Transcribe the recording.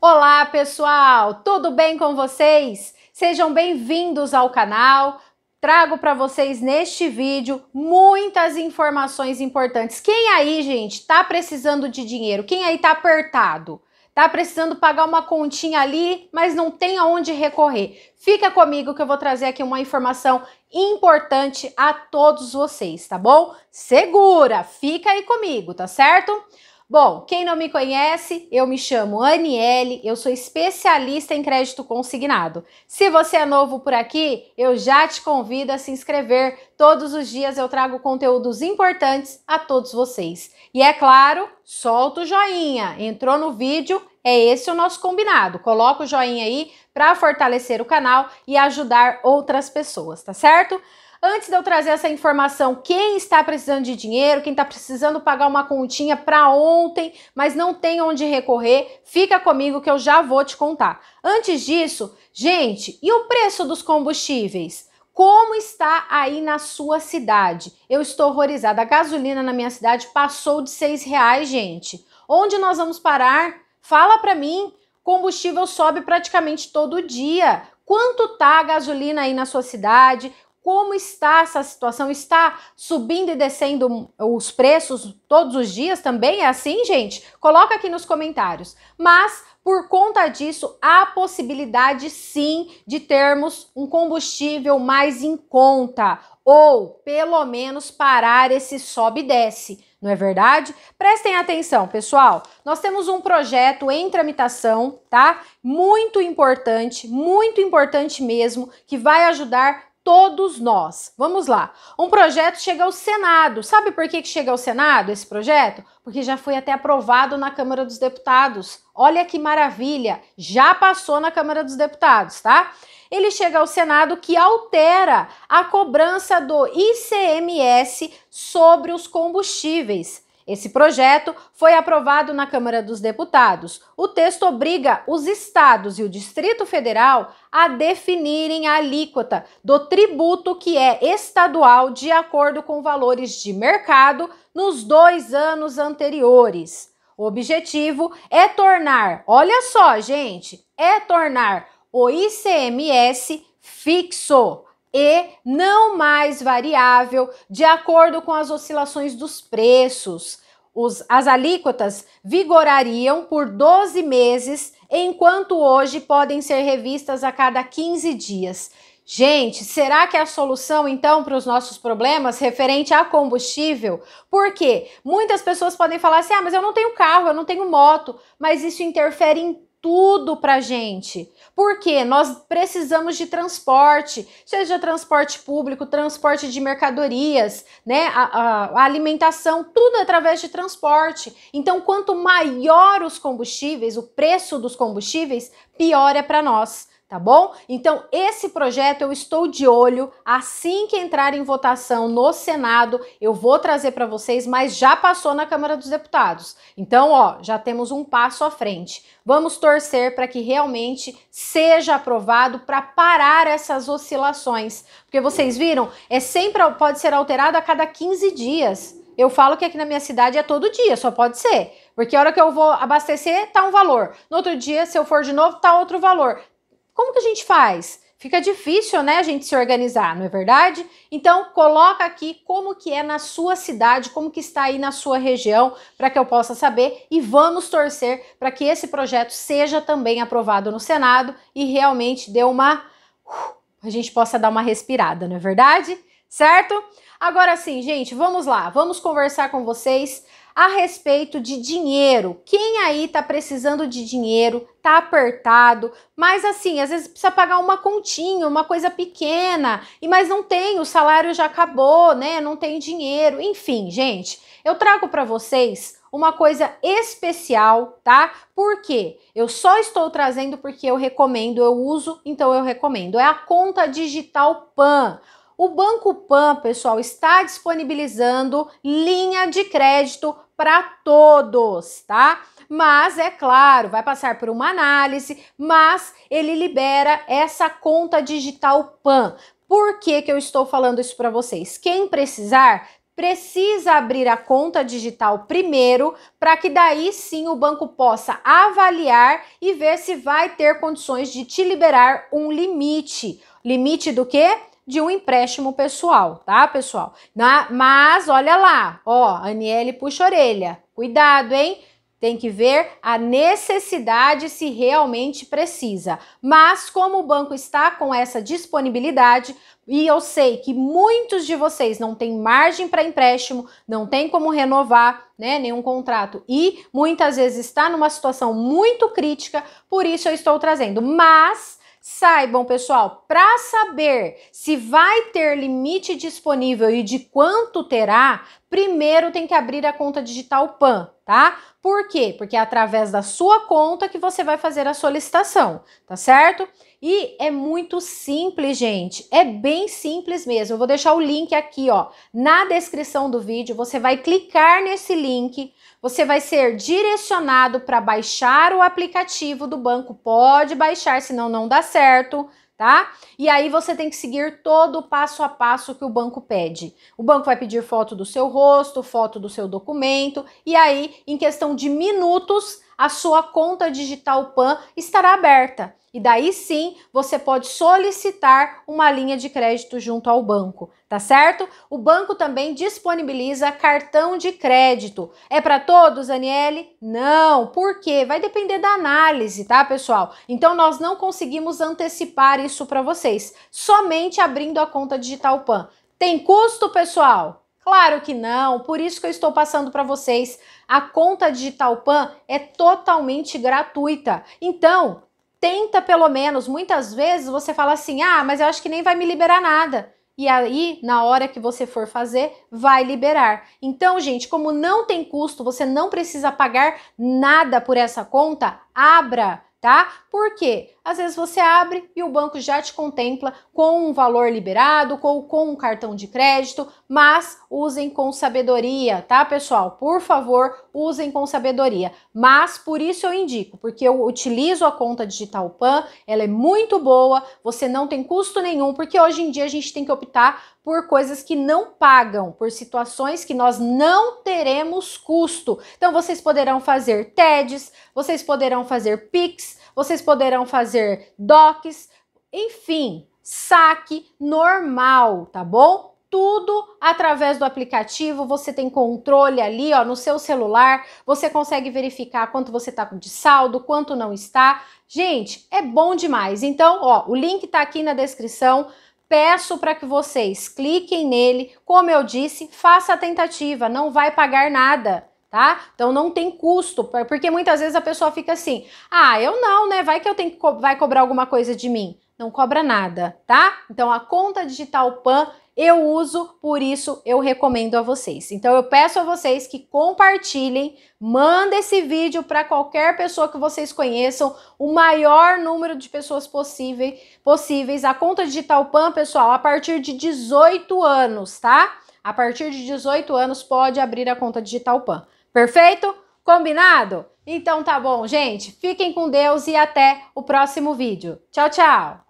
Olá, pessoal! Tudo bem com vocês? Sejam bem-vindos ao canal. Trago para vocês neste vídeo muitas informações importantes. Quem aí, gente, tá precisando de dinheiro? Quem aí tá apertado? Tá precisando pagar uma continha ali, mas não tem aonde recorrer? Fica comigo que eu vou trazer aqui uma informação importante a todos vocês, tá bom? Segura, fica aí comigo, tá certo? Bom, quem não me conhece, eu me chamo Aniele, eu sou especialista em crédito consignado. Se você é novo por aqui, eu já te convido a se inscrever. Todos os dias eu trago conteúdos importantes a todos vocês. E é claro, solta o joinha. Entrou no vídeo, é esse o nosso combinado. Coloca o joinha aí para fortalecer o canal e ajudar outras pessoas, tá certo? Antes de eu trazer essa informação, quem está precisando de dinheiro, quem está precisando pagar uma continha para ontem, mas não tem onde recorrer, fica comigo que eu já vou te contar. Antes disso, gente, e o preço dos combustíveis? Como está aí na sua cidade? Eu estou horrorizada. A gasolina na minha cidade passou de seis reais, gente. Onde nós vamos parar? Fala para mim. Combustível sobe praticamente todo dia. Quanto tá a gasolina aí na sua cidade? Como está essa situação? Está subindo e descendo os preços todos os dias também? É assim, gente? Coloca aqui nos comentários. Mas por conta disso, há possibilidade sim de termos um combustível mais em conta ou pelo menos parar esse sobe e desce, não é verdade? Prestem atenção, pessoal. Nós temos um projeto em tramitação, tá? Muito importante, muito importante mesmo, que vai ajudar todos nós. Vamos lá. Um projeto chega ao Senado. Sabe por que, que chega ao Senado esse projeto? Porque já foi até aprovado na Câmara dos Deputados. Olha que maravilha! Já passou na Câmara dos Deputados, tá? Ele chega ao Senado que altera a cobrança do ICMS sobre os combustíveis. Esse projeto foi aprovado na Câmara dos Deputados. O texto obriga os estados e o Distrito Federal a definirem a alíquota do tributo que é estadual de acordo com valores de mercado nos dois anos anteriores. O objetivo é tornar, olha só, gente, é tornar o ICMS fixo e não mais variável de acordo com as oscilações dos preços. Os, as alíquotas vigorariam por 12 meses, enquanto hoje podem ser revistas a cada 15 dias. Gente, será que é a solução então para os nossos problemas referente a combustível? Porque Muitas pessoas podem falar assim: ah, mas eu não tenho carro, eu não tenho moto, mas isso interfere em tudo para gente. Porque nós precisamos de transporte, seja transporte público, transporte de mercadorias, né, a, a, a, alimentação, tudo através de transporte. Então, quanto maior os combustíveis, o preço dos combustíveis, pior é para nós tá bom? Então, esse projeto eu estou de olho. Assim que entrar em votação no Senado, eu vou trazer para vocês, mas já passou na Câmara dos Deputados. Então, ó, já temos um passo à frente. Vamos torcer para que realmente seja aprovado para parar essas oscilações. Porque vocês viram, é sempre pode ser alterado a cada 15 dias. Eu falo que aqui na minha cidade é todo dia, só pode ser. Porque a hora que eu vou abastecer, tá um valor. No outro dia, se eu for de novo, tá outro valor. Como que a gente faz? Fica difícil, né, a gente se organizar, não é verdade? Então, coloca aqui como que é na sua cidade, como que está aí na sua região, para que eu possa saber e vamos torcer para que esse projeto seja também aprovado no Senado e realmente dê uma uh, a gente possa dar uma respirada, não é verdade? Certo? Agora sim, gente, vamos lá, vamos conversar com vocês a respeito de dinheiro. Quem aí tá precisando de dinheiro, tá apertado, mas assim, às vezes precisa pagar uma continha, uma coisa pequena, e mas não tem, o salário já acabou, né? Não tem dinheiro. Enfim, gente, eu trago para vocês uma coisa especial, tá? Porque eu só estou trazendo porque eu recomendo, eu uso, então eu recomendo. É a conta digital PAN. O Banco Pan, pessoal, está disponibilizando linha de crédito para todos, tá? Mas é claro, vai passar por uma análise, mas ele libera essa conta digital PAN. Por que, que eu estou falando isso para vocês? Quem precisar precisa abrir a conta digital primeiro, para que daí sim o banco possa avaliar e ver se vai ter condições de te liberar um limite. Limite do quê? de um empréstimo pessoal, tá, pessoal? Na, mas olha lá, ó, Aniele puxa orelha. Cuidado, hein? Tem que ver a necessidade se realmente precisa. Mas como o banco está com essa disponibilidade, e eu sei que muitos de vocês não têm margem para empréstimo, não tem como renovar né, nenhum contrato e muitas vezes está numa situação muito crítica, por isso eu estou trazendo. Mas Saibam, pessoal, para saber se vai ter limite disponível e de quanto terá, primeiro tem que abrir a conta digital PAN, tá? Por quê? Porque é através da sua conta que você vai fazer a solicitação, tá certo? E é muito simples, gente. É bem simples mesmo. Eu vou deixar o link aqui, ó, na descrição do vídeo. Você vai clicar nesse link, você vai ser direcionado para baixar o aplicativo do banco. Pode baixar, senão não dá certo, tá? E aí você tem que seguir todo o passo a passo que o banco pede. O banco vai pedir foto do seu rosto, foto do seu documento, e aí, em questão de minutos, a sua conta digital PAN estará aberta. E daí sim você pode solicitar uma linha de crédito junto ao banco, tá certo? O banco também disponibiliza cartão de crédito. É para todos, Aniele? Não, por quê? Vai depender da análise, tá, pessoal? Então nós não conseguimos antecipar isso para vocês, somente abrindo a conta digital PAN. Tem custo, pessoal? Claro que não, por isso que eu estou passando para vocês. A conta digital PAN é totalmente gratuita. Então, tenta pelo menos. Muitas vezes você fala assim: ah, mas eu acho que nem vai me liberar nada. E aí, na hora que você for fazer, vai liberar. Então, gente, como não tem custo, você não precisa pagar nada por essa conta, abra, tá? Por quê? Às vezes você abre e o banco já te contempla com um valor liberado, com, com um cartão de crédito, mas usem com sabedoria, tá, pessoal? Por favor, usem com sabedoria. Mas por isso eu indico, porque eu utilizo a conta Digital Pan, ela é muito boa, você não tem custo nenhum, porque hoje em dia a gente tem que optar por coisas que não pagam, por situações que nós não teremos custo. Então vocês poderão fazer TEDs, vocês poderão fazer PIX, vocês poderão fazer fazer docs, enfim, saque normal, tá bom? Tudo através do aplicativo, você tem controle ali, ó, no seu celular, você consegue verificar quanto você tá de saldo, quanto não está. Gente, é bom demais. Então, ó, o link tá aqui na descrição. Peço para que vocês cliquem nele. Como eu disse, faça a tentativa, não vai pagar nada tá? Então não tem custo, porque muitas vezes a pessoa fica assim: "Ah, eu não, né? Vai que eu tenho que co vai cobrar alguma coisa de mim". Não cobra nada, tá? Então a conta digital PAN eu uso, por isso eu recomendo a vocês. Então eu peço a vocês que compartilhem, mandem esse vídeo para qualquer pessoa que vocês conheçam, o maior número de pessoas possível, possíveis. A conta digital PAN, pessoal, a partir de 18 anos, tá? A partir de 18 anos pode abrir a conta digital PAN. Perfeito? Combinado? Então tá bom, gente. Fiquem com Deus e até o próximo vídeo. Tchau, tchau!